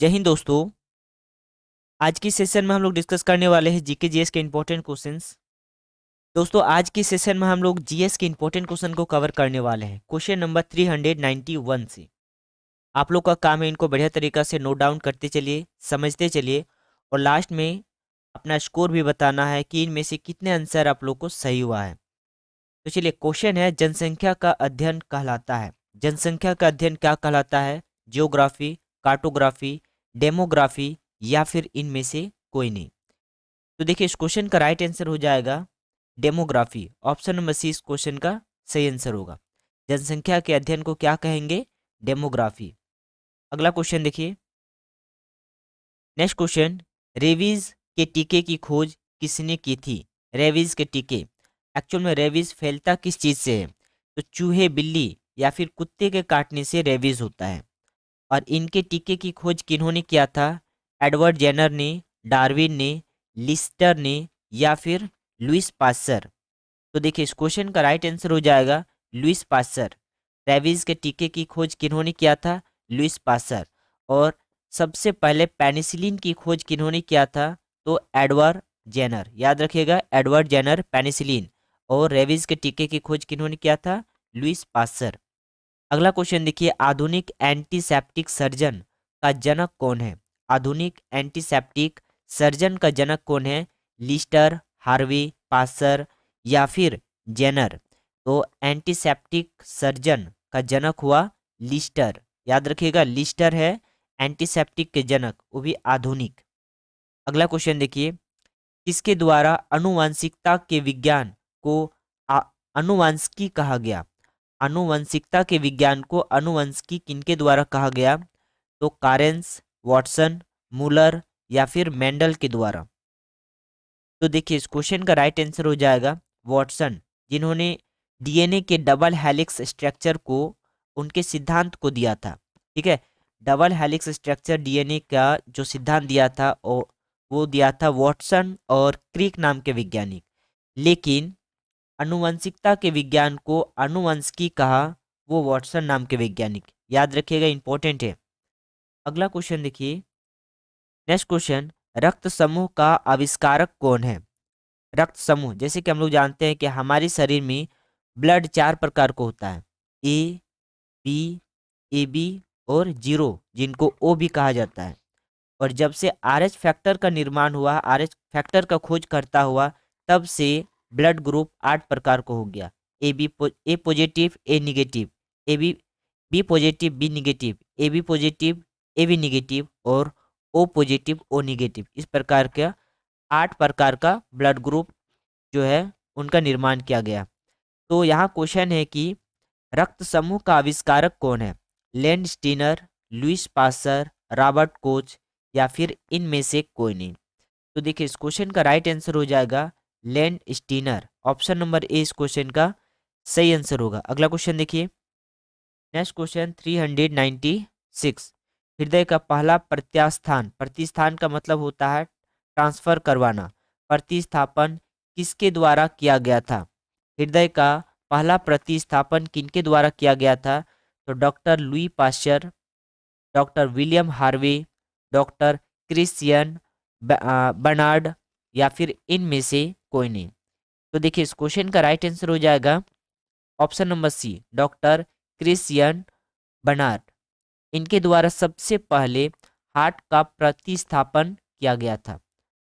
जय हिंद दोस्तों आज की सेशन में हम लोग डिस्कस करने वाले हैं जीके जीएस के इंपॉर्टेंट क्वेश्चंस दोस्तों आज की सेशन में हम लोग जीएस के इंपॉर्टेंट क्वेश्चन को कवर करने वाले हैं question number three hundred ninety one से आप लोग का काम है इनको बढ़िया तरीका से नोट डाउन करते चलिए समझते चलिए और लास्ट में अपना स्कोर भी बताना है कि इनमें से कितने आंसर आप लोग को सही हुआ है तो चलिए क्वेश्चन है जनसंख्या का अध्ययन कहलाता है जनसंख्या का अध्ययन क्या कहलाता है जियोग्राफी कार्टोग्राफी डेमोग्राफी या फिर इनमें से कोई नहीं तो देखिए इस क्वेश्चन का राइट आंसर हो जाएगा डेमोग्राफी ऑप्शन नंबर सी इस क्वेश्चन का सही आंसर होगा जनसंख्या के अध्ययन को क्या कहेंगे डेमोग्राफी अगला क्वेश्चन देखिए नेक्स्ट क्वेश्चन रेविज के टीके की खोज किसने की थी रेविज के टीके एक्चुअल में रेविज फैलता किस चीज़ से है तो चूहे बिल्ली या फिर कुत्ते के काटने से रेविज होता है और इनके टीके की खोज किन्होंने किया था एडवर्ड जेनर ने डार्विन ने लिस्टर ने या फिर लुइस पासर तो देखिए इस क्वेश्चन का राइट आंसर हो जाएगा लुइस पासर रेविज के टीके की खोज किन्होंने किया था लुइस पासर और सबसे पहले पेनिसिलिन की खोज किन्होंने किया था तो एडवर्ड जेनर याद रखिएगा एडवर्ड जेनर पेनिसिलिन और रेविज के टीके की खोज किन्होंने किया था लुइस पासर अगला क्वेश्चन देखिए आधुनिक एंटीसेप्टिक सर्जन का जनक कौन है आधुनिक एंटीसेप्टिक सर्जन का जनक कौन है लिस्टर हार्वी पासर या फिर जेनर तो एंटीसेप्टिक सर्जन का जनक हुआ लिस्टर याद रखिएगा लिस्टर है एंटीसेप्टिक के जनक वो भी आधुनिक अगला क्वेश्चन देखिए किसके द्वारा अनुवांशिकता के विज्ञान को अनुवांशिकी कहा गया अनुवंशिकता के विज्ञान को अनुवंशिकी किनके द्वारा कहा गया तो कारेंस वॉटसन मूलर या फिर मेंडल के द्वारा तो देखिए इस क्वेश्चन का राइट आंसर हो जाएगा वॉटसन जिन्होंने डीएनए के डबल हेलिक्स स्ट्रक्चर को उनके सिद्धांत को दिया था ठीक है डबल हेलिक्स स्ट्रक्चर डीएनए का जो सिद्धांत दिया था वो दिया था वॉटसन और क्रिक नाम के वैज्ञानिक लेकिन अनुवंशिकता के विज्ञान को अनुवंशिकी कहा वो वॉटसन नाम के वैज्ञानिक याद रखिएगा इंपॉर्टेंट है अगला क्वेश्चन देखिए नेक्स्ट क्वेश्चन रक्त समूह का आविष्कारक कौन है रक्त समूह जैसे कि हम लोग जानते हैं कि हमारे शरीर में ब्लड चार प्रकार को होता है ए बी ए बी और जीरो जिनको ओ भी कहा जाता है और जब से आर एच फैक्टर का निर्माण हुआ आर एच फैक्टर का खोज करता हुआ तब से ब्लड ग्रुप आठ प्रकार को हो गया A B A positive A negative A B B positive B negative A B positive A B negative और ओ पॉजिटिव ओ निगेटिव इस प्रकार के आठ प्रकार का ब्लड ग्रुप जो है उनका निर्माण किया गया तो यहाँ क्वेश्चन है कि रक्त समूह का आविष्कारक कौन है Landsteiner Louis Pasteur Robert Koch या फिर इनमें से कोई नहीं तो देखिए इस क्वेश्चन का राइट आंसर हो जाएगा Landsteiner option number A इस क्वेश्चन का सही आंसर होगा अगला क्वेश्चन देखिए next question three hundred ninety six हृदय का पहला प्रत्यास्थान प्रतिस्थान का मतलब होता है ट्रांसफर करवाना प्रतिस्थापन किसके द्वारा किया गया था हृदय का पहला प्रतिस्थापन किनके द्वारा किया गया था तो doctor Louis Pasteur doctor William Harvey doctor Christian Barnard या फिर इनमें से कोई नहीं तो देखिए इस क्वेश्चन का राइट आंसर हो जाएगा option number C doctor Christian Barnard इनके द्वारा सबसे पहले हार्ट का प्रतिस्थापन किया गया था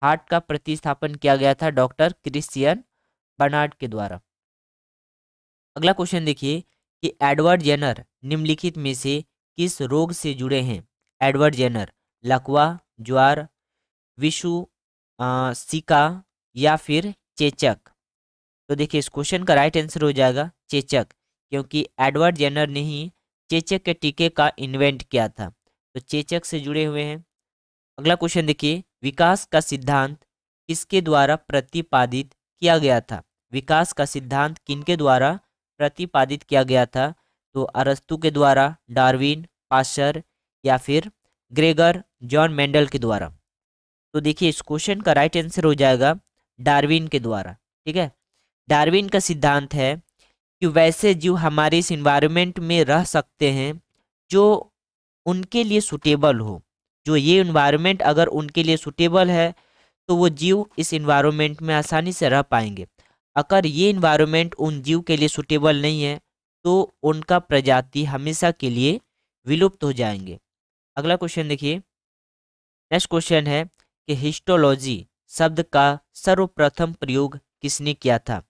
हार्ट का प्रतिस्थापन किया गया था डॉक्टर क्रिस्टियन बनार्ड के द्वारा अगला क्वेश्चन देखिए कि एडवर्ड जेनर निम्नलिखित में से किस रोग से जुड़े हैं एडवर्ड जेनर लकवा ज्वार विशु सिका या फिर चेचक तो देखिए इस क्वेश्चन का राइट आंसर हो जाएगा चेचक क्योंकि एडवर्ड जेनर ने ही चेचक के टीके का इन्वेंट किया था तो चेचक से जुड़े हुए हैं अगला क्वेश्चन देखिए विकास का सिद्धांत किसके द्वारा प्रतिपादित किया गया था विकास का सिद्धांत किनके द्वारा प्रतिपादित किया गया था तो अरस्तु के द्वारा डार्विन पाशर या फिर ग्रेगर जॉन मेंडल के द्वारा तो देखिए इस क्वेश्चन का राइट आंसर हो जाएगा डार्विन के द्वारा ठीक है डार्विन का सिद्धांत है कि वैसे जीव हमारे इस इन्वायरमेंट में रह सकते हैं जो उनके लिए सुटेबल हो जो ये इन्वायरमेंट अगर उनके लिए सुटेबल है तो वो जीव इस इन्वायरमेंट में आसानी से रह पाएंगे अगर ये इन्वायरमेंट उन जीव के लिए सुटेबल नहीं है तो उनका प्रजाति हमेशा के लिए विलुप्त हो जाएंगे अगला क्वेश्चन देखिए नेक्स्ट क्वेश्चन है कि हिस्टोलॉजी शब्द का सर्वप्रथम प्रयोग किसने किया था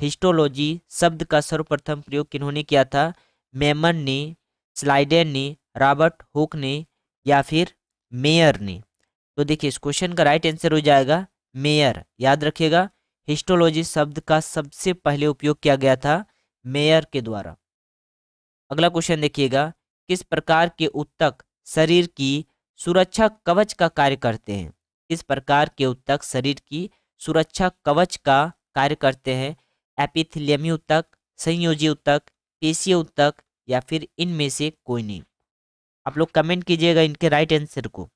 हिस्टोलॉजी शब्द का सर्वप्रथम प्रयोग किन्होंने किया था मेमन ने स्लाइडेन ने रॉबर्ट हुक ने या फिर मेयर ने तो देखिए इस क्वेश्चन का राइट आंसर हो जाएगा मेयर याद रखिएगा हिस्टोलॉजी शब्द का सबसे पहले उपयोग किया गया था मेयर के द्वारा अगला क्वेश्चन देखिएगा किस प्रकार के उत्तक शरीर की सुरक्षा कवच का कार्य करते हैं इस प्रकार के उत्तक शरीर की सुरक्षा कवच का कार्य करते हैं एपिथिलियमी उत्तक संयोजी उत्तक पेशी उत्तक या फिर इनमें से कोई नहीं आप लोग कमेंट कीजिएगा इनके राइट आंसर को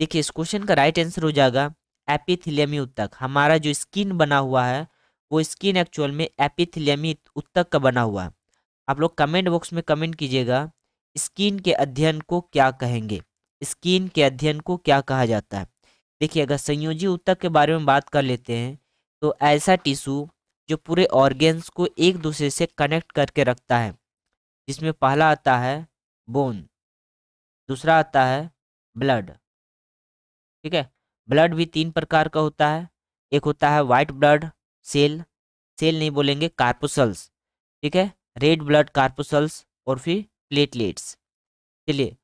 देखिए इस क्वेश्चन का राइट आंसर हो जाएगा एपिथिलियमी उत्तक हमारा जो स्किन बना हुआ है वो स्किन एक्चुअल में एपिथिलियमी उत्तक का बना हुआ है आप लोग कमेंट बॉक्स में कमेंट कीजिएगा स्किन के अध्ययन को क्या कहेंगे स्किन के अध्ययन को क्या कहा जाता है देखिए अगर संयोजी उत्तक के बारे में बात कर लेते हैं तो ऐसा टिश्यू जो पूरे ऑर्गेन्स को एक दूसरे से कनेक्ट करके रखता है जिसमें पहला आता है बोन दूसरा आता है ब्लड ठीक है ब्लड भी तीन प्रकार का होता है एक होता है वाइट ब्लड सेल सेल नहीं बोलेंगे कार्पोसल्स ठीक है रेड ब्लड कार्पोसल्स और फिर प्लेटलेट्स चलिए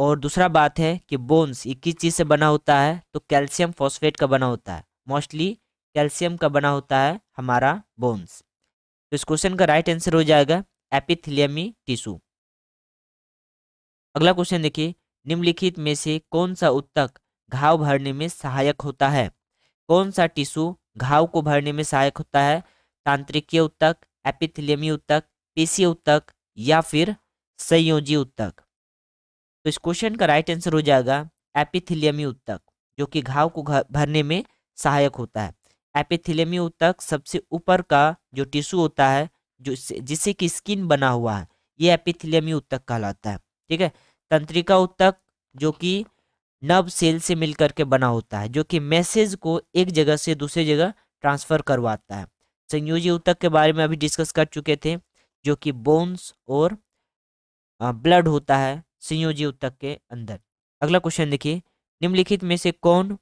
और दूसरा बात है कि बोन्स ये किस चीज़ से बना होता है तो कैल्शियम फॉस्फेट का बना होता है मोस्टली कैल्शियम का बना होता है हमारा बोन्स तो इस क्वेश्चन का राइट आंसर हो जाएगा एपिथिलियमी टिशू अगला क्वेश्चन देखिए निम्नलिखित में से कौन सा उत्तक घाव भरने में सहायक होता है कौन सा टिशू घाव को भरने में सहायक होता है तांत्रिकीय उत्तक एपिथिलियमी उत्तक पेशी उत्तक या फिर संयोजी उत्तक तो इस क्वेश्चन का राइट आंसर हो जाएगा एपिथिलियमी उत्तक जो कि घाव को भरने में सहायक होता है एपिथिलियमी उत्तक सबसे ऊपर का जो टिश्यू होता है जो जिससे कि स्किन बना हुआ है ये एपिथिलियमी उत्तक कहलाता है ठीक है तंत्रिका उत्तक जो कि नव सेल से मिलकर के बना होता है जो कि मैसेज को एक जगह से दूसरी जगह ट्रांसफर करवाता है संयोजी उत्तक के बारे में अभी डिस्कस कर चुके थे जो कि बोन्स और ब्लड होता है संयोजी उत्तक के अंदर अगला क्वेश्चन देखिए निम्नलिखित में से कौन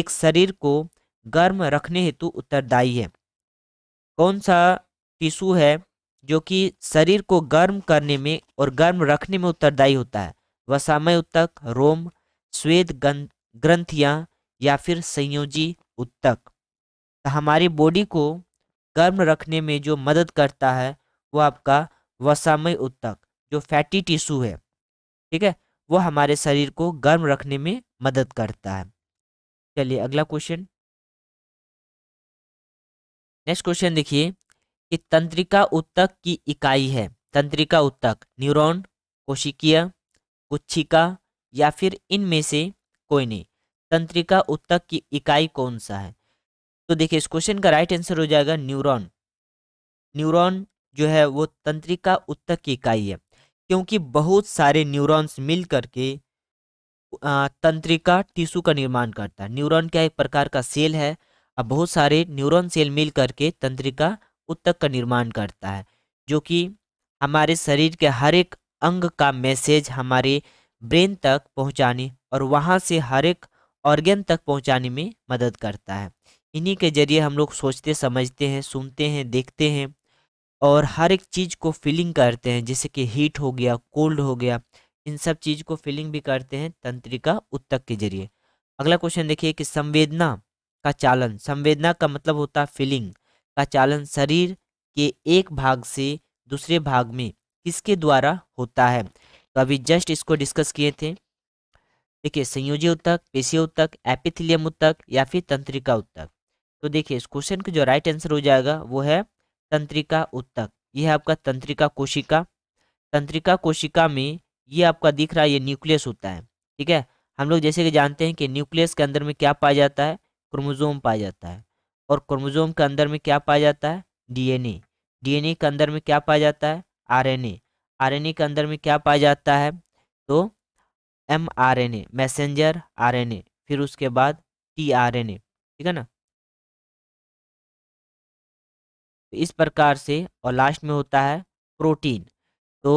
एक शरीर को गर्म रखने हेतु उत्तरदायी है कौन सा टिशू है जो कि शरीर को गर्म करने में और गर्म रखने में उत्तरदायी होता है वह समय उत्तक रोम स्वेद ग्रंथियां या फिर संयोजी उत्तक तो हमारी बॉडी को गर्म रखने में जो मदद करता है वो आपका वसामय उत्तक जो फैटी टिश्यू है ठीक है वो हमारे शरीर को गर्म रखने में मदद करता है चलिए अगला क्वेश्चन नेक्स्ट क्वेश्चन देखिए कि तंत्रिका उत्तक की इकाई है तंत्रिका उत्तक न्यूरॉन कोशिकीय गुच्छिका या फिर इनमें से कोई नहीं तंत्रिका उत्तक की इकाई कौन सा है तो देखिए इस क्वेश्चन का राइट आंसर हो जाएगा न्यूरॉन न्यूरॉन जो है वो तंत्रिका उत्तक की इकाई है क्योंकि बहुत सारे न्यूरॉन्स मिल करके तंत्रिका टिश्यू का निर्माण करता है न्यूरॉन क्या एक प्रकार का सेल है और बहुत सारे न्यूरॉन सेल मिल करके तंत्रिका उत्तक का निर्माण करता है जो कि हमारे शरीर के हर एक अंग का मैसेज हमारे ब्रेन तक पहुंचाने और वहां से हर एक ऑर्गेन तक पहुंचाने में मदद करता है इन्हीं के जरिए हम लोग सोचते समझते हैं सुनते हैं देखते हैं और हर एक चीज़ को फिलिंग करते हैं जैसे कि हीट हो गया कोल्ड हो गया इन सब चीज़ को फिलिंग भी करते हैं तंत्रिका उत्तक के जरिए अगला क्वेश्चन देखिए कि संवेदना का चालन संवेदना का मतलब होता है फीलिंग का चालन शरीर के एक भाग से दूसरे भाग में किसके द्वारा होता है तो अभी जस्ट इसको डिस्कस किए थे देखिए संयोजी उत्तक पेशी उत्तक एपिथिलियम उत्तक या फिर तंत्रिका उत्तक तो देखिए इस क्वेश्चन का जो राइट आंसर हो जाएगा वो है तंत्रिका उत्तक यह आपका तंत्रिका कोशिका तंत्रिका कोशिका में ये आपका दिख रहा है ये न्यूक्लियस होता है ठीक है हम लोग जैसे कि जानते हैं कि न्यूक्लियस के अंदर में क्या पाया जाता है क्रोमोजोम पाया जाता है और क्रोमोजोम के अंदर में क्या पाया जाता है डीएनए डीएनए के अंदर में क्या पाया जाता है आरएनए आरएनए के अंदर में क्या पाया जाता है तो M R N A messenger R N A फिर उसके बाद टी आर एन ए ठीक है ना तो इस प्रकार से और लास्ट में होता है प्रोटीन तो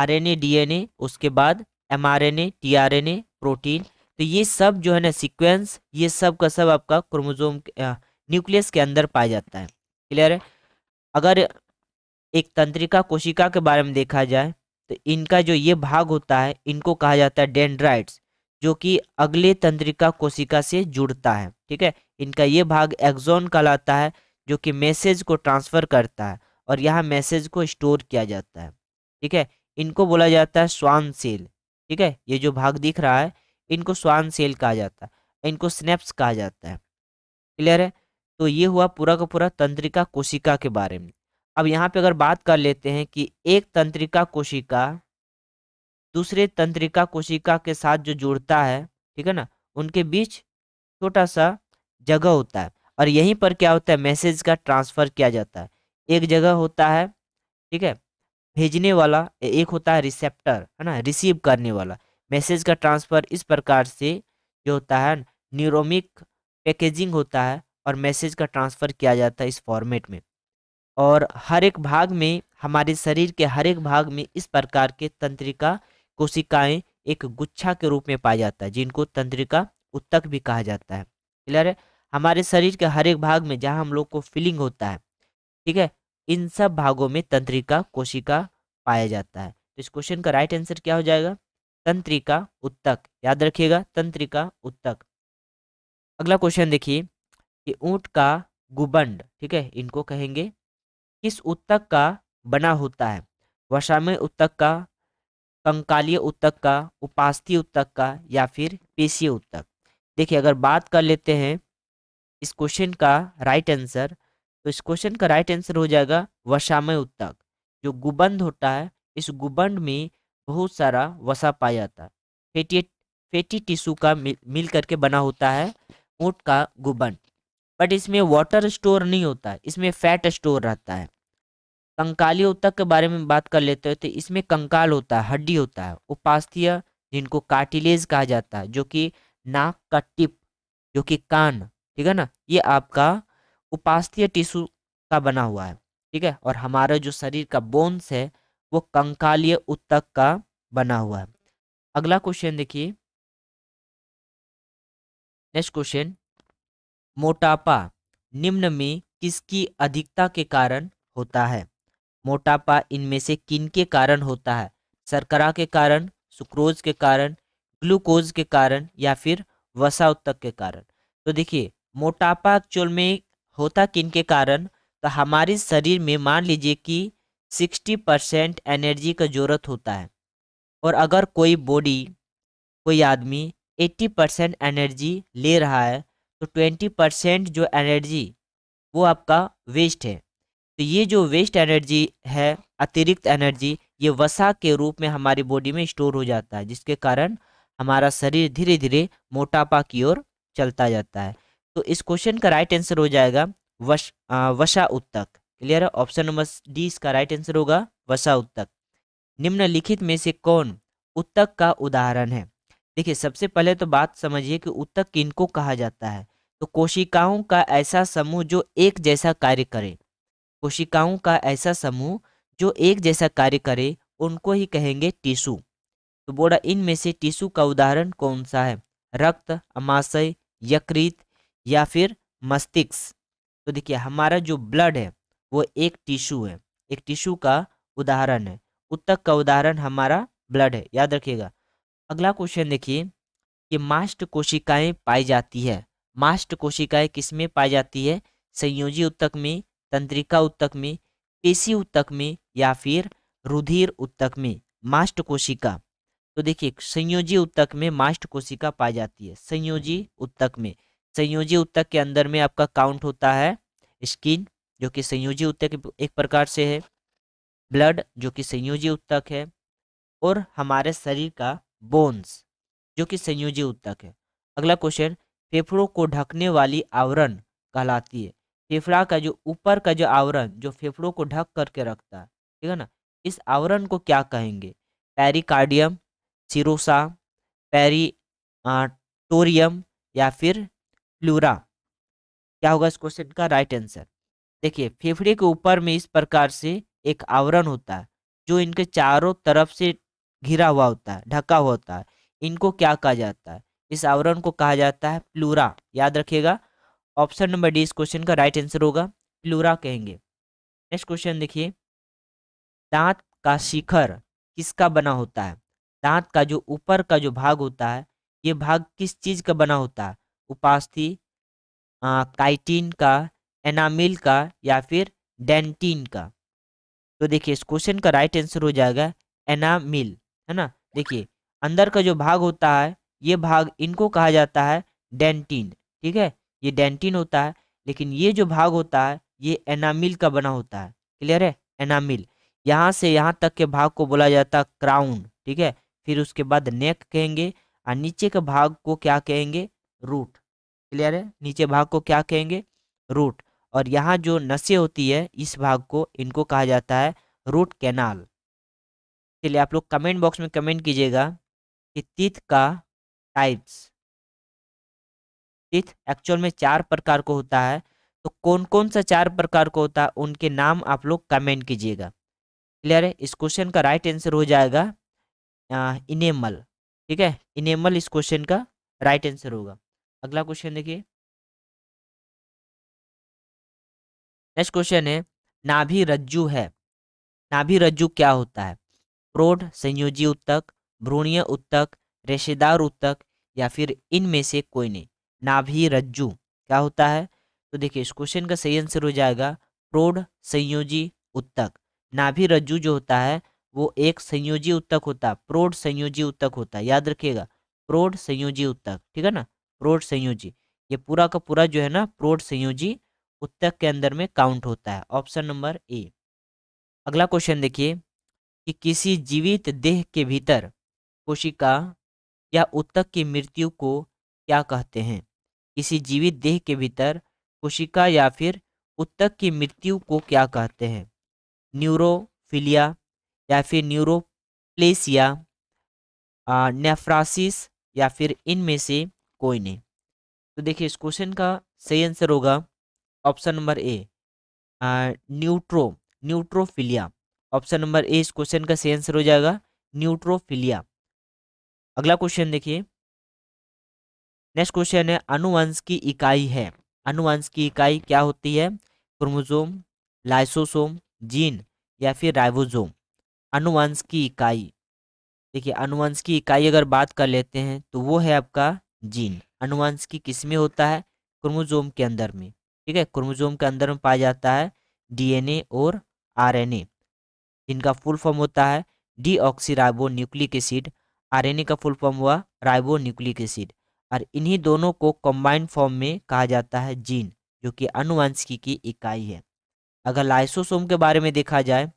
आरएनए डीएनए उसके बाद एमआरएनए टीआरएनए प्रोटीन तो ये सब जो है ना सीक्वेंस ये सब का सब आपका क्रोमोजोम न्यूक्लियस के अंदर पाया जाता है क्लियर है अगर एक तंत्रिका कोशिका के बारे में देखा जाए तो इनका जो ये भाग होता है इनको कहा जाता है डेंड्राइट्स जो कि अगले तंत्रिका कोशिका से जुड़ता है ठीक है इनका ये भाग एक्जोन कहलाता है जो कि मैसेज को ट्रांसफ़र करता है और यहाँ मैसेज को स्टोर किया जाता है ठीक है इनको बोला जाता है स्वान सेल ठीक है ये जो भाग दिख रहा है इनको स्वान सेल कहा जाता है इनको स्नैप्स कहा जाता है क्लियर है तो ये हुआ पूरा का पूरा तंत्रिका कोशिका के बारे में अब यहाँ पे अगर बात कर लेते हैं कि एक तंत्रिका कोशिका दूसरे तंत्रिका कोशिका के साथ जो जुड़ता है ठीक है ना उनके बीच छोटा सा जगह होता है और यहीं पर क्या होता है मैसेज का ट्रांसफ़र किया जाता है एक जगह होता है ठीक है भेजने वाला एक होता है रिसेप्टर है ना रिसीव करने वाला मैसेज का ट्रांसफ़र इस प्रकार से जो होता है न्यूरोमिक पैकेजिंग होता है और मैसेज का ट्रांसफ़र किया जाता है इस फॉर्मेट में और हर एक भाग में हमारे शरीर के हर एक भाग में इस प्रकार के तंत्रिका कोशिकाएं एक गुच्छा के रूप में पाया जाता है जिनको तंत्रिका उत्तक भी कहा जाता है क्लियर है हमारे शरीर के हर एक भाग में जहाँ हम लोग को फीलिंग होता है ठीक है इन सब भागों में तंत्रिका कोशिका पाया जाता है तो इस क्वेश्चन का राइट आंसर क्या हो जाएगा तंत्रिका उत्तक याद रखिएगा तंत्रिका उत्तक अगला क्वेश्चन देखिए कि ऊंट का गुबंड ठीक है इनको कहेंगे किस उत्तक का बना होता है वर्षा में उत्तक का कंकालीय उत्तक का उपास्थीय उत्तक का या फिर पेशीय उत्तक देखिए अगर बात कर लेते हैं इस क्वेश्चन का राइट आंसर तो इस क्वेश्चन का राइट आंसर हो जाएगा वसामय उत्तक जो गुबंद होता है इस गुबंद में बहुत सारा वसा पाया जाता है फेटी फेटी टिश्यू का मिल, करके बना होता है ऊँट का गुबंद बट इसमें वाटर स्टोर नहीं होता इसमें फैट स्टोर रहता है कंकाली उत्तक के बारे में बात कर लेते हैं तो इसमें कंकाल होता है हड्डी होता है उपास्थीय जिनको कार्टिलेज कहा जाता है जो कि नाक का टिप जो कि कान ठीक है ना ये आपका उपास्थीय टिश्यू का बना हुआ है ठीक है और हमारे जो शरीर का बोन्स है वो कंकालीय उत्तक का बना हुआ है अगला क्वेश्चन देखिए नेक्स्ट क्वेश्चन मोटापा निम्न में किसकी अधिकता के कारण होता है मोटापा इनमें से किन के कारण होता है शर्करा के कारण सुक्रोज के कारण ग्लूकोज के कारण या फिर वसा उत्तक के कारण तो देखिए मोटापा में होता किन के कारण तो हमारे शरीर में मान लीजिए कि सिक्सटी परसेंट एनर्जी का ज़रूरत होता है और अगर कोई बॉडी कोई आदमी एट्टी परसेंट एनर्जी ले रहा है तो ट्वेंटी परसेंट जो एनर्जी वो आपका वेस्ट है तो ये जो वेस्ट एनर्जी है अतिरिक्त एनर्जी ये वसा के रूप में हमारी बॉडी में स्टोर हो जाता है जिसके कारण हमारा शरीर धीरे धीरे मोटापा की ओर चलता जाता है तो इस क्वेश्चन का राइट आंसर हो जाएगा वश आ, वशा उत्तक क्लियर है ऑप्शन नंबर डी इसका राइट आंसर होगा वशा उत्तक निम्नलिखित में से कौन उत्तक का उदाहरण है देखिए सबसे पहले तो बात समझिए कि उत्तक किनको कहा जाता है तो कोशिकाओं का ऐसा समूह जो एक जैसा कार्य करे कोशिकाओं का ऐसा समूह जो एक जैसा कार्य करे उनको ही कहेंगे टिशू तो बोला इनमें से टिशू का उदाहरण कौन सा है रक्त अमाशय यकृत या फिर मस्तिष्क तो देखिए हमारा जो ब्लड है वो एक टिश्यू है एक टिश्यू का उदाहरण है उत्तक का उदाहरण हमारा ब्लड है याद रखिएगा अगला क्वेश्चन देखिए कि मास्ट कोशिकाएं पाई जाती है मास्ट कोशिकाएं में पाई जाती है संयोजी उत्तक में तंत्रिका उत्तक में पेशी उत्तक में या फिर रुधिर उत्तक में मास्ट कोशिका तो देखिए संयोजी उत्तक में मास्ट कोशिका पाई जाती है संयोजी उत्तक में संयोजी उत्तक के अंदर में आपका काउंट होता है स्किन जो कि संयोजी उत्तक एक प्रकार से है ब्लड जो कि संयोजी उत्तक है और हमारे शरीर का बोन्स जो कि संयोजी उत्तक है अगला क्वेश्चन फेफड़ों को ढकने वाली आवरण कहलाती है फेफड़ा का जो ऊपर का जो आवरण जो फेफड़ों को ढक करके रखता है ठीक है ना इस आवरण को क्या कहेंगे पेरिकार्डियम सिरोसा पेरी टोरियम या फिर प्लूरा क्या होगा इस क्वेश्चन का राइट आंसर देखिए फेफड़े के ऊपर में इस प्रकार से एक आवरण होता है जो इनके चारों तरफ से घिरा हुआ होता है ढका हुआ होता है इनको क्या कहा जाता है इस आवरण को कहा जाता है प्लूरा याद रखिएगा ऑप्शन नंबर डी इस क्वेश्चन का राइट आंसर होगा प्लूरा कहेंगे नेक्स्ट क्वेश्चन देखिए दांत का शिखर किसका बना होता है दांत का जो ऊपर का जो भाग होता है ये भाग किस चीज़ का बना होता है उपास्थि काइटिन का एनामिल का या फिर डेंटिन का तो देखिए इस क्वेश्चन का राइट आंसर हो जाएगा एनामिल है ना देखिए अंदर का जो भाग होता है ये भाग इनको कहा जाता है डेंटिन ठीक है ये डेंटिन होता है लेकिन ये जो भाग होता है ये एनामिल का बना होता है क्लियर है एनामिल यहाँ से यहाँ तक के भाग को बोला जाता है क्राउन ठीक है फिर उसके बाद नेक कहेंगे और नीचे के भाग को क्या कहेंगे रूट क्लियर है नीचे भाग को क्या कहेंगे रूट और यहाँ जो नसें होती है इस भाग को इनको कहा जाता है रूट कैनाल चलिए आप लोग कमेंट बॉक्स में कमेंट कीजिएगा कि तिथ का टाइप्स तिथ एक्चुअल में चार प्रकार को होता है तो कौन कौन सा चार प्रकार को होता है उनके नाम आप लोग कमेंट कीजिएगा क्लियर है इस क्वेश्चन का राइट आंसर हो जाएगा इनेमल ठीक है इनेमल इस क्वेश्चन का राइट आंसर होगा अगला क्वेश्चन देखिए नेक्स्ट क्वेश्चन है नाभि रज्जु है नाभि रज्जु क्या होता है प्रोड संयोजी उत्तक भ्रूणीय उत्तक रेशेदार उत्तक या फिर इनमें से कोई नहीं नाभि रज्जु क्या होता है तो देखिए इस क्वेश्चन का सही आंसर हो जाएगा प्रौढ़ संयोजी उत्तक नाभि रज्जु जो होता है वो एक संयोजी उत्तक होता है प्रोड संयोजी उत्तक होता है याद रखिएगा प्रोड संयोजी उत्तक ठीक है ना प्रोट संयोजी ये पूरा का पूरा जो है ना प्रोट संयोजी उत्तक के अंदर में काउंट होता है ऑप्शन नंबर ए अगला क्वेश्चन देखिए कि किसी जीवित देह के भीतर कोशिका या उत्तक की मृत्यु को क्या कहते हैं किसी जीवित देह के भीतर कोशिका या फिर उत्तक की मृत्यु को क्या कहते हैं न्यूरोफिलिया या फिर न्यूरोप्लेसिया नेफ्रासिस या फिर इनमें से कोई नहीं तो देखिए इस क्वेश्चन का सही आंसर होगा option number A neutro neutrophilia option number A इस क्वेश्चन का सही आंसर हो जाएगा न्यूट्रोफिलिया अगला क्वेश्चन देखिए नेक्स्ट क्वेश्चन है अनुवंश की इकाई है अनुवंश की इकाई क्या होती है क्रोमोजोम लाइसोसोम जीन या फिर राइबोसोम अनुवंश की इकाई देखिए अनुवंश की इकाई अगर बात कर लेते हैं तो वो है आपका जीन अनुवंश की किस्में होता है क्रोमोजोम के अंदर में ठीक है क्रोमोजोम के अंदर में पाया जाता है डीएनए और आरएनए जिनका फुल फॉर्म होता है deoxyribo nucleic acid RNA का फुल फॉर्म हुआ राइबो न्यूक्लिक एसिड और इन्हीं दोनों को कम्बाइंड फॉर्म में कहा जाता है जीन जो कि अनुवंशिकी की इकाई है अगर लाइसोसोम के बारे में देखा जाए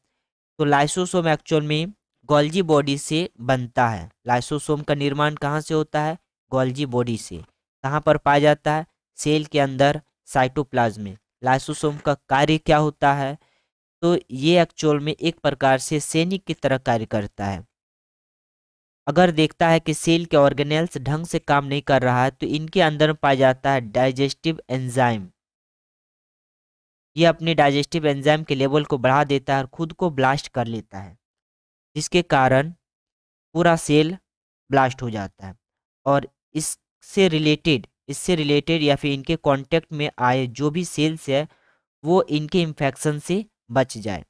तो लाइसोसोम एक्चुअल में गोल्जी बॉडी से बनता है लाइसोसोम का निर्माण कहाँ से होता है गोल्जी बॉडी से कहाँ पर पाया जाता है सेल के अंदर साइटोप्लाज्म में लाइसोसोम का कार्य क्या होता है तो ये एक्चुअल में एक प्रकार से सैनिक की तरह कार्य करता है अगर देखता है कि सेल के ऑर्गेनेल्स ढंग से काम नहीं कर रहा है तो इनके अंदर पाया जाता है डाइजेस्टिव एंजाइम ये अपने डाइजेस्टिव एंजाइम के लेवल को बढ़ा देता है और खुद को ब्लास्ट कर लेता है जिसके कारण पूरा सेल ब्लास्ट हो जाता है और इससे रिलेटेड इससे रिलेटेड या फिर इनके कांटेक्ट में आए जो भी सेल्स है वो इनके इन्फेक्शन से बच जाए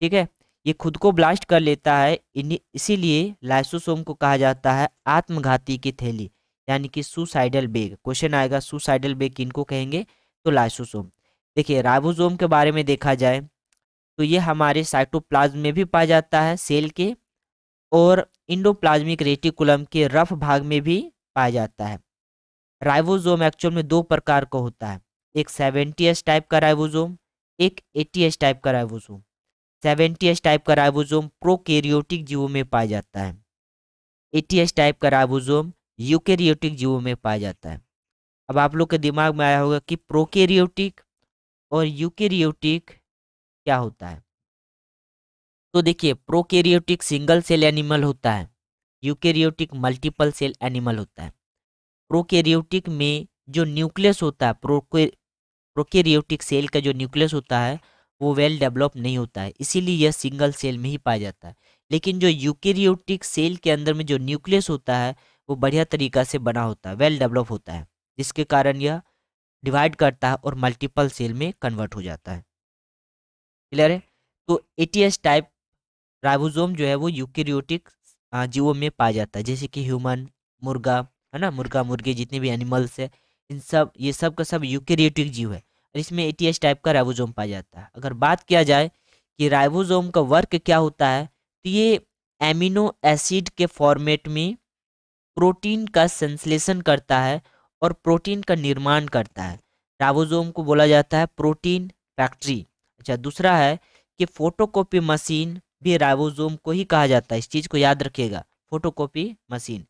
ठीक है ये खुद को ब्लास्ट कर लेता है इसीलिए लाइसोसोम को कहा जाता है आत्मघाती की थैली यानी कि सुसाइडल बेग क्वेश्चन आएगा सुसाइडल बेग किनको कहेंगे तो लाइसोसोम देखिए राइबोसोम के बारे में देखा जाए तो ये हमारे साइटोप्लाज्म में भी पाया जाता है सेल के और इंडोप्लाज्मिक रेटिकुलम के रफ भाग में भी पाया जाता है राइबोसोम एक्चुअल में दो प्रकार का होता है एक सेवेंटी एस टाइप का राइबोसोम एक एटी एस टाइप का राइबोसोम सेवेंटी एस टाइप का राइबोसोम प्रोकेरियोटिक जीवों में पाया जाता है एटी एस टाइप का राइबोसोम यूकेरियोटिक जीवों में पाया जाता है अब आप लोग के दिमाग में आया होगा कि प्रोकेरियोटिक और यूकेरियोटिक क्या होता है तो देखिए प्रोकेरियोटिक सिंगल सेल एनिमल होता है यूकेरियोटिक मल्टीपल सेल एनिमल होता है प्रोकेरियोटिक में जो न्यूक्लियस होता है प्रोके प्रोकेरियोटिक सेल का जो न्यूक्लियस होता है वो वेल डेवलप नहीं होता है इसीलिए यह सिंगल सेल में ही पाया जाता है लेकिन जो यूकेरियोटिक सेल के अंदर में जो न्यूक्लियस होता है वो बढ़िया तरीका से बना होता है वेल डेवलप होता है जिसके कारण यह डिवाइड करता है और मल्टीपल सेल में कन्वर्ट हो जाता है क्लियर है तो एटीएस टाइप राइबोसोम जो है वो यूकेरियोटिक जीवों में पाया जाता है जैसे कि ह्यूमन मुर्गा है ना मुर्गा मुर्गे जितने भी एनिमल्स है इन सब ये सब का सब यूकेरियोटिक जीव है और इसमें एटीएस टाइप का राइबोसोम पाया जाता है अगर बात किया जाए कि राइबोसोम का वर्क क्या होता है तो ये एमिनो एसिड के फॉर्मेट में प्रोटीन का संश्लेषण करता है और प्रोटीन का निर्माण करता है राइबोसोम को बोला जाता है प्रोटीन फैक्ट्री अच्छा दूसरा है कि फोटोकॉपी मशीन भी राइबोसोम को ही कहा जाता है इस चीज़ को याद रखिएगा फोटोकॉपी मशीन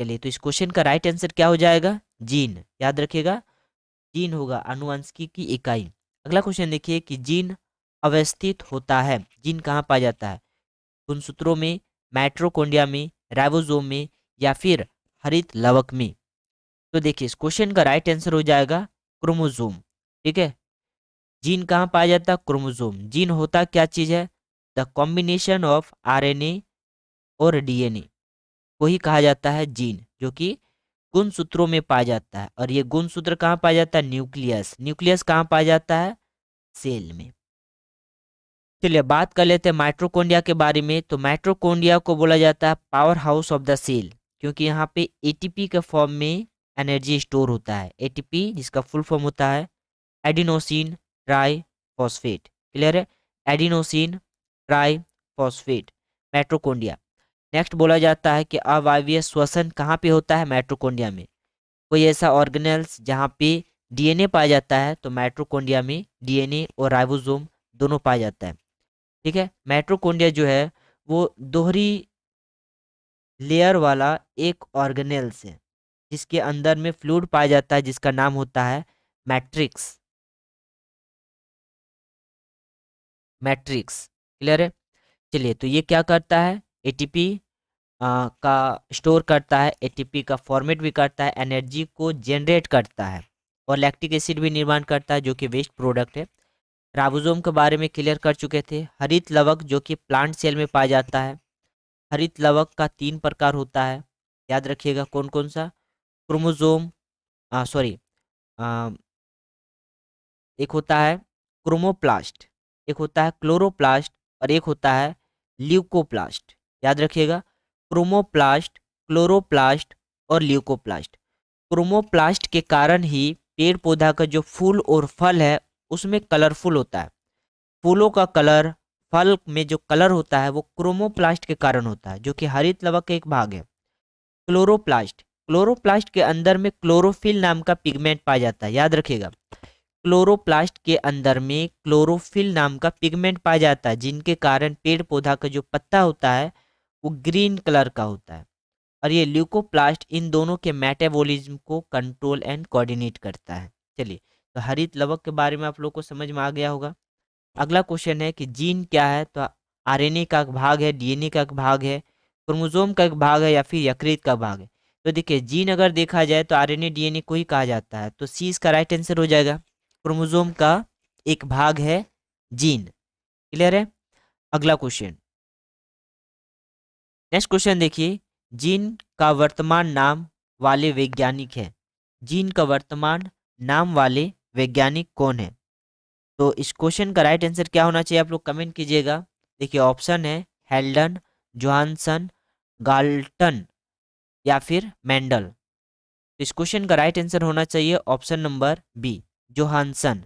चलिए तो इस क्वेश्चन का राइट आंसर क्या हो जाएगा जीन याद रखिएगा जीन होगा अनुवंशिकी की इकाई अगला क्वेश्चन देखिए कि जीन अवस्थित होता है जीन कहाँ पाया जाता है गुणसूत्रों में माइट्रोकोंडिया में राइबोसोम में या फिर हरित लवक में तो देखिए इस क्वेश्चन का राइट आंसर हो जाएगा क्रोमोजोम ठीक है जीन कहाँ पाया जाता है क्रोमोजोम जीन होता क्या चीज़ है द कॉम्बिनेशन ऑफ आरएनए और डीएनए को ही कहा जाता है जीन जो कि गुण सूत्रों में पाया जाता है और ये गुण सूत्र कहाँ पाया जाता है न्यूक्लियस न्यूक्लियस कहाँ पाया जाता है सेल में चलिए बात कर लेते हैं माइट्रोकोंडिया के बारे में तो माइट्रोकोंडिया को बोला जाता है powerhouse of the cell क्योंकि यहाँ पे एटीपी के फॉर्म में एनर्जी स्टोर होता है एटीपी जिसका फुल फॉर्म होता है एडिनोसिन ट्राई फॉस्फेट क्लियर है एडिनोसिन ट्राई फॉस्फेट नेक्स्ट बोला जाता है कि अवायवीय श्वसन कहाँ पे होता है मैट्रोकोंडिया में कोई ऐसा ऑर्गेनल्स जहाँ पे डीएनए पाया जाता है तो मैट्रोकोंडिया में डीएनए और राइबोसोम दोनों पाया जाता है ठीक है मैट्रोकोंडिया जो है वो दोहरी लेयर वाला एक ऑर्गेनेल्स है जिसके अंदर में फ्लूड पाया जाता है जिसका नाम होता है मैट्रिक्स मैट्रिक्स क्लियर है चलिए तो ये क्या करता है ए आ, का स्टोर करता है एटीपी का फॉर्मेट भी करता है एनर्जी को जनरेट करता है और लैक्टिक एसिड भी निर्माण करता है जो कि वेस्ट प्रोडक्ट है राबोजोम के बारे में क्लियर कर चुके थे हरित लवक जो कि प्लांट सेल में पाया जाता है हरित लवक का तीन प्रकार होता है याद रखिएगा कौन कौन सा क्रोमोजोम सॉरी एक होता है क्रोमोप्लास्ट एक होता है क्लोरोप्लास्ट और एक होता है ल्यूकोप्लास्ट याद रखिएगा क्रोमोप्लास्ट क्लोरोप्लास्ट और ल्यूकोप्लास्ट क्रोमोप्लास्ट के कारण ही पेड़ पौधा का जो फूल और फल है उसमें कलरफुल होता है फूलों का कलर फल में जो कलर होता है वो क्रोमोप्लास्ट के कारण होता है जो कि हरित लवक का एक भाग है क्लोरोप्लास्ट क्लोरोप्लास्ट के अंदर में क्लोरोफिल नाम का पिगमेंट पाया जाता है याद रखिएगा क्लोरोप्लास्ट के अंदर में क्लोरोफिल नाम का पिगमेंट पाया जाता है जिनके कारण पेड़ पौधा का जो पत्ता होता है वो ग्रीन कलर का होता है और ये ल्यूकोप्लास्ट इन दोनों के मेटाबॉलिज्म को कंट्रोल एंड कोऑर्डिनेट करता है चलिए तो हरित लवक के बारे में आप लोग को समझ में आ गया होगा अगला क्वेश्चन है कि जीन क्या है तो ए का एक भाग है ए का एक भाग है क्रोमोजोम का एक भाग है या फिर यकृत का भाग है तो देखिए जीन अगर देखा जाए तो आरएनए डीएनए को ही कहा जाता है तो सी इसका राइट आंसर हो जाएगा क्रोमोजोम का एक भाग है जीन क्लियर है अगला क्वेश्चन नेक्स्ट क्वेश्चन देखिए जीन का वर्तमान नाम वाले वैज्ञानिक है जीन का वर्तमान नाम वाले वैज्ञानिक कौन है तो इस क्वेश्चन का राइट आंसर क्या होना चाहिए आप लोग कमेंट कीजिएगा देखिए ऑप्शन है हेल्डन जोहानसन गाल्टन या फिर मैंडल तो इस क्वेश्चन का राइट आंसर होना चाहिए option number B Johannsen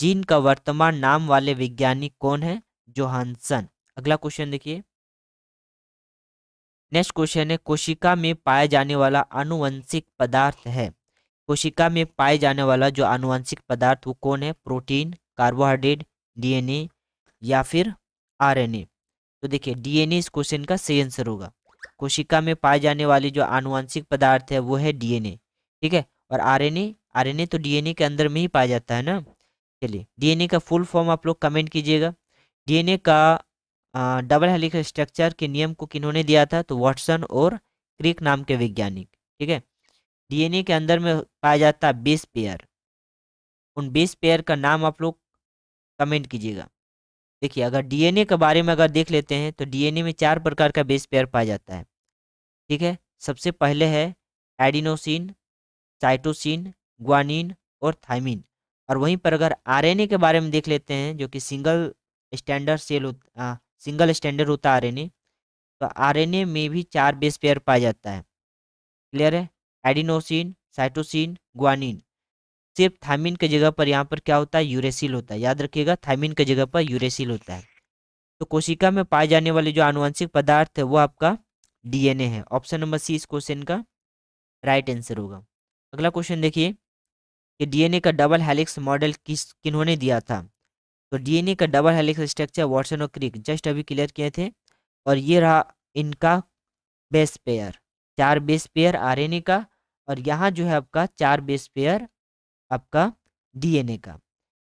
gene का वर्तमान नाम वाले वैज्ञानिक कौन है जोहानसन अगला क्वेश्चन देखिए नेक्स्ट क्वेश्चन है कोशिका में पाया जाने वाला आनुवंशिक पदार्थ है कोशिका में पाए जाने वाला जो आनुवंशिक पदार्थ वो कौन है प्रोटीन कार्बोहाइड्रेट डीएनए या फिर आरएनए तो देखिए डीएनए इस क्वेश्चन का सही आंसर होगा कोशिका में पाए जाने वाले जो आनुवंशिक पदार्थ है वो है डीएनए ठीक है और आरएनए आरएनए तो डीएनए के अंदर में ही पाया जाता है ना चलिए डीएनए का फुल फॉर्म आप लोग कमेंट कीजिएगा डीएनए का आ, डबल हेलिक्स स्ट्रक्चर के नियम को किन्होंने दिया था तो वॉटसन और क्रिक नाम के वैज्ञानिक ठीक है डीएनए के अंदर में पाया जाता है बेस पेयर उन बेस पेयर का नाम आप लोग कमेंट कीजिएगा देखिए अगर डीएनए के बारे में अगर देख लेते हैं तो डीएनए में चार प्रकार का बेस पेयर पाया जाता है ठीक है सबसे पहले है एडिनोसिन साइटोसिन ग्वानिन और थाइमिन और वहीं पर अगर आरएनए के बारे में देख लेते हैं जो कि सिंगल स्टैंडर्ड सेल होता सिंगल स्टैंडर्ड होता है आरएनए तो आरएनए में भी चार बेस पेयर पाया जाता है क्लियर है एडिनोसिन साइटोसिन ग्वानिन सिर्फ थाइमिन के जगह पर यहाँ पर क्या होता है यूरेसिल होता है याद रखिएगा थाइमिन के जगह पर यूरेसिल होता है तो कोशिका में पाए जाने वाले जो आनुवंशिक पदार्थ है वो आपका डीएनए है ऑप्शन नंबर सी इस क्वेश्चन का राइट आंसर होगा अगला क्वेश्चन देखिए कि डीएनए का डबल हेलिक्स मॉडल किस किन्होंने दिया था तो डीएनए का डबल हेलिक्स स्ट्रक्चर वॉटसन और क्रिक जस्ट अभी क्लियर किए थे और ये रहा इनका बेस पेयर चार बेस पेयर आरएनए का और यहाँ जो है आपका चार बेस पेयर आपका डीएनए का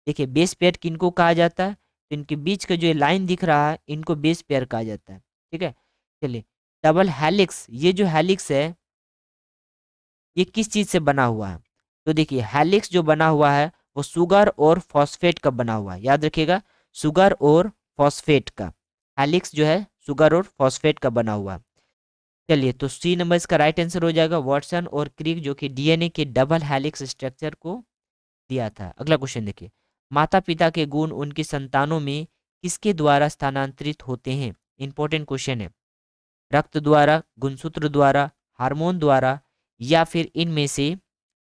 देखिए बेस पेयर किनको कहा जाता है तो इनके बीच का जो लाइन दिख रहा है इनको बेस पेयर कहा जाता है ठीक है चलिए डबल हेलिक्स ये जो हेलिक्स है ये किस चीज़ से बना हुआ है तो देखिए हेलिक्स जो बना हुआ है वो सुगर और फॉस्फेट का बना हुआ है याद रखिएगा सुगर और फॉस्फेट का हेलिक्स जो है सुगर और फॉस्फेट का बना हुआ चलिए तो सी नंबर इसका राइट आंसर हो जाएगा वॉटसन और क्रिक जो कि डीएनए के डबल हेलिक्स स्ट्रक्चर को दिया था अगला क्वेश्चन देखिए माता पिता के गुण उनकी संतानों में किसके द्वारा स्थानांतरित होते हैं इंपॉर्टेंट क्वेश्चन है रक्त द्वारा गुणसूत्र द्वारा हार्मोन द्वारा या फिर इनमें से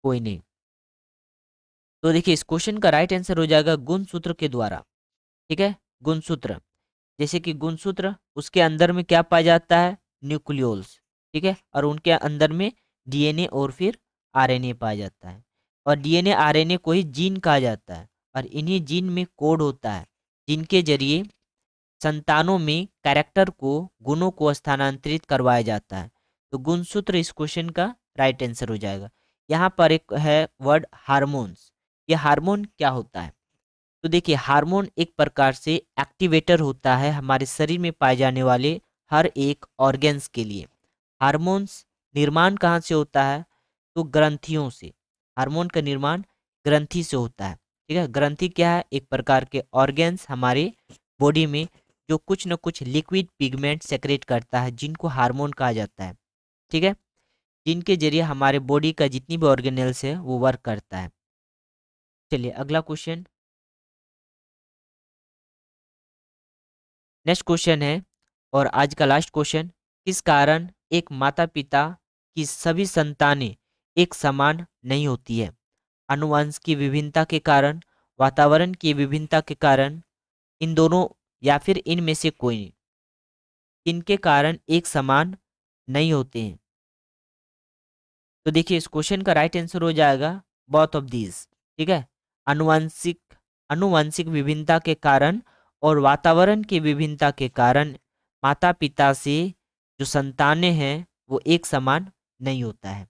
कोई नहीं तो देखिए इस क्वेश्चन का राइट आंसर हो जाएगा गुण सूत्र के द्वारा ठीक है गुण सूत्र जैसे कि गुण सूत्र उसके अंदर में क्या पाया जाता है न्यूक्लियोल्स ठीक है और उनके अंदर में डीएनए और फिर आरएनए पाया जाता है और डीएनए आरएनए को ही जीन कहा जाता है और इन्हीं जीन में कोड होता है जिनके जरिए संतानों में कैरेक्टर को गुणों को स्थानांतरित करवाया जाता है तो गुण सूत्र इस क्वेश्चन का राइट आंसर हो जाएगा यहाँ पर एक है वर्ड हार्मोन्स ये हार्मोन क्या होता है तो देखिए हार्मोन एक प्रकार से एक्टिवेटर होता है हमारे शरीर में पाए जाने वाले हर एक ऑर्गेन्स के लिए हार्मोन्स निर्माण कहाँ से होता है तो ग्रंथियों से हार्मोन का निर्माण ग्रंथि से होता है ठीक है ग्रंथि क्या है एक प्रकार के ऑर्गेन्स हमारे बॉडी में जो कुछ ना कुछ लिक्विड पिगमेंट सेक्रेट करता है जिनको हार्मोन कहा जाता है ठीक है जिनके जरिए हमारे बॉडी का जितनी भी ऑर्गेनल्स है वो वर्क करता है चलिए अगला क्वेश्चन नेक्स्ट क्वेश्चन है और आज का लास्ट क्वेश्चन किस कारण एक माता पिता की सभी संतानें एक समान नहीं होती है अनुवंश की विभिन्नता के कारण वातावरण की विभिन्नता के कारण इन दोनों या फिर इनमें से कोई नहीं इनके कारण एक समान नहीं होते हैं तो देखिए इस क्वेश्चन का राइट आंसर हो जाएगा बॉथ ऑफ दीज ठीक है अनुवांशिक अनुवांशिक विभिन्नता के कारण और वातावरण की विभिन्नता के कारण माता पिता से जो संतानें हैं वो एक समान नहीं होता है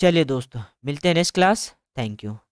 चलिए दोस्तों मिलते हैं नेक्स्ट क्लास थैंक यू